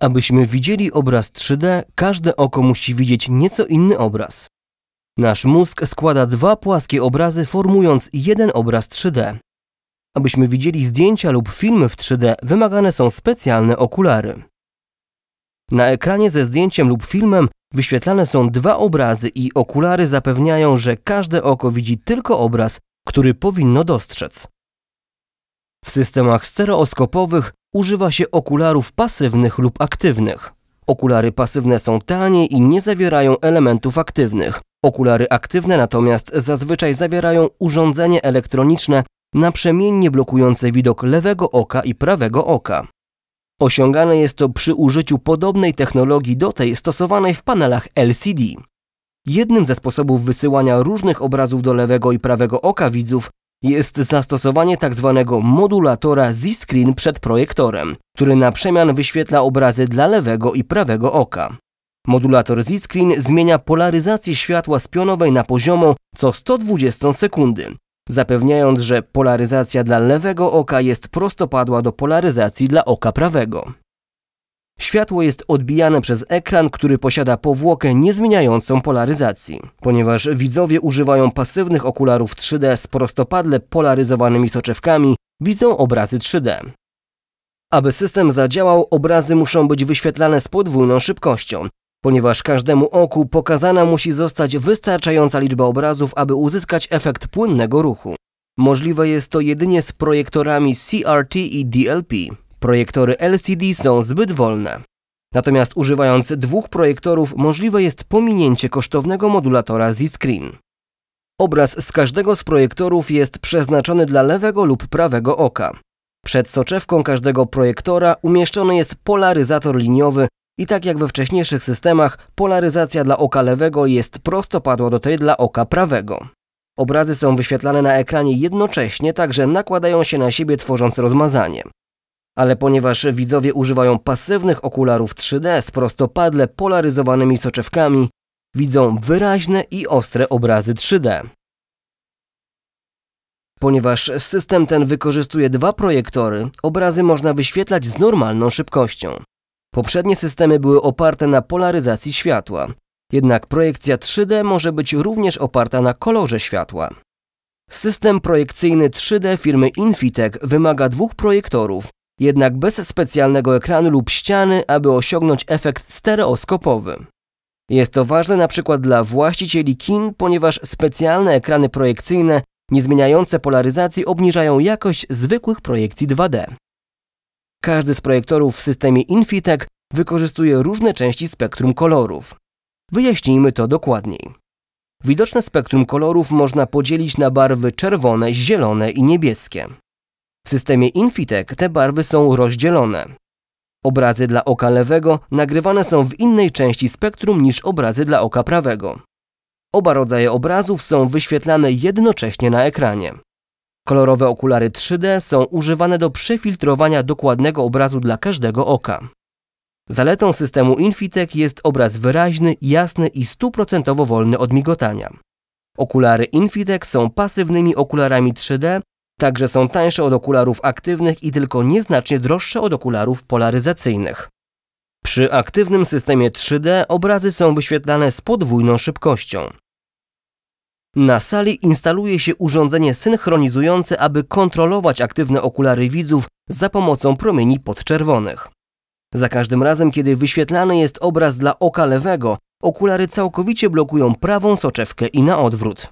Abyśmy widzieli obraz 3D, każde oko musi widzieć nieco inny obraz. Nasz mózg składa dwa płaskie obrazy, formując jeden obraz 3D. Abyśmy widzieli zdjęcia lub filmy w 3D, wymagane są specjalne okulary. Na ekranie ze zdjęciem lub filmem wyświetlane są dwa obrazy i okulary zapewniają, że każde oko widzi tylko obraz, który powinno dostrzec. W systemach stereoskopowych używa się okularów pasywnych lub aktywnych. Okulary pasywne są tanie i nie zawierają elementów aktywnych. Okulary aktywne natomiast zazwyczaj zawierają urządzenie elektroniczne naprzemiennie blokujące widok lewego oka i prawego oka. Osiągane jest to przy użyciu podobnej technologii do tej stosowanej w panelach LCD. Jednym ze sposobów wysyłania różnych obrazów do lewego i prawego oka widzów jest zastosowanie tzw. Tak modulatora Z-Screen przed projektorem, który na przemian wyświetla obrazy dla lewego i prawego oka. Modulator Z-Screen zmienia polaryzację światła z pionowej na poziomą co 120 sekundy, zapewniając, że polaryzacja dla lewego oka jest prostopadła do polaryzacji dla oka prawego. Światło jest odbijane przez ekran, który posiada powłokę niezmieniającą polaryzacji. Ponieważ widzowie używają pasywnych okularów 3D z prostopadle polaryzowanymi soczewkami, widzą obrazy 3D. Aby system zadziałał, obrazy muszą być wyświetlane z podwójną szybkością, ponieważ każdemu oku pokazana musi zostać wystarczająca liczba obrazów, aby uzyskać efekt płynnego ruchu. Możliwe jest to jedynie z projektorami CRT i DLP. Projektory LCD są zbyt wolne. Natomiast używając dwóch projektorów możliwe jest pominięcie kosztownego modulatora Z-Screen. Obraz z każdego z projektorów jest przeznaczony dla lewego lub prawego oka. Przed soczewką każdego projektora umieszczony jest polaryzator liniowy i tak jak we wcześniejszych systemach, polaryzacja dla oka lewego jest prostopadła do tej dla oka prawego. Obrazy są wyświetlane na ekranie jednocześnie, także nakładają się na siebie tworząc rozmazanie. Ale ponieważ widzowie używają pasywnych okularów 3D z prostopadle polaryzowanymi soczewkami, widzą wyraźne i ostre obrazy 3D. Ponieważ system ten wykorzystuje dwa projektory, obrazy można wyświetlać z normalną szybkością. Poprzednie systemy były oparte na polaryzacji światła. Jednak projekcja 3D może być również oparta na kolorze światła. System projekcyjny 3D firmy Infitec wymaga dwóch projektorów, jednak bez specjalnego ekranu lub ściany, aby osiągnąć efekt stereoskopowy. Jest to ważne na przykład dla właścicieli kin, ponieważ specjalne ekrany projekcyjne, niezmieniające polaryzacji, obniżają jakość zwykłych projekcji 2D. Każdy z projektorów w systemie Infitek wykorzystuje różne części spektrum kolorów. Wyjaśnijmy to dokładniej. Widoczne spektrum kolorów można podzielić na barwy czerwone, zielone i niebieskie. W systemie Infitek te barwy są rozdzielone. Obrazy dla oka lewego nagrywane są w innej części spektrum niż obrazy dla oka prawego. Oba rodzaje obrazów są wyświetlane jednocześnie na ekranie. Kolorowe okulary 3D są używane do przefiltrowania dokładnego obrazu dla każdego oka. Zaletą systemu Infitek jest obraz wyraźny, jasny i stuprocentowo wolny od migotania. Okulary Infitek są pasywnymi okularami 3D, Także są tańsze od okularów aktywnych i tylko nieznacznie droższe od okularów polaryzacyjnych. Przy aktywnym systemie 3D obrazy są wyświetlane z podwójną szybkością. Na sali instaluje się urządzenie synchronizujące, aby kontrolować aktywne okulary widzów za pomocą promieni podczerwonych. Za każdym razem, kiedy wyświetlany jest obraz dla oka lewego, okulary całkowicie blokują prawą soczewkę i na odwrót.